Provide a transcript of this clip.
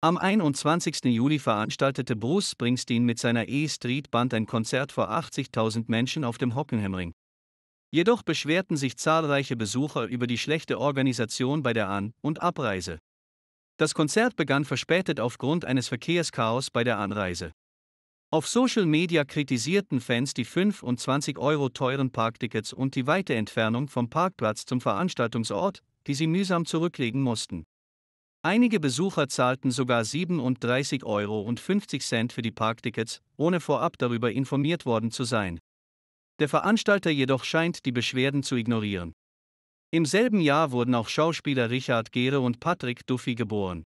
Am 21. Juli veranstaltete Bruce Springsteen mit seiner E-Street Band ein Konzert vor 80.000 Menschen auf dem Hockenheimring. Jedoch beschwerten sich zahlreiche Besucher über die schlechte Organisation bei der An- und Abreise. Das Konzert begann verspätet aufgrund eines Verkehrschaos bei der Anreise. Auf Social Media kritisierten Fans die 25 Euro teuren Parktickets und die weite Entfernung vom Parkplatz zum Veranstaltungsort, die sie mühsam zurücklegen mussten. Einige Besucher zahlten sogar 37,50 Euro für die Parktickets, ohne vorab darüber informiert worden zu sein. Der Veranstalter jedoch scheint die Beschwerden zu ignorieren. Im selben Jahr wurden auch Schauspieler Richard Gere und Patrick Duffy geboren.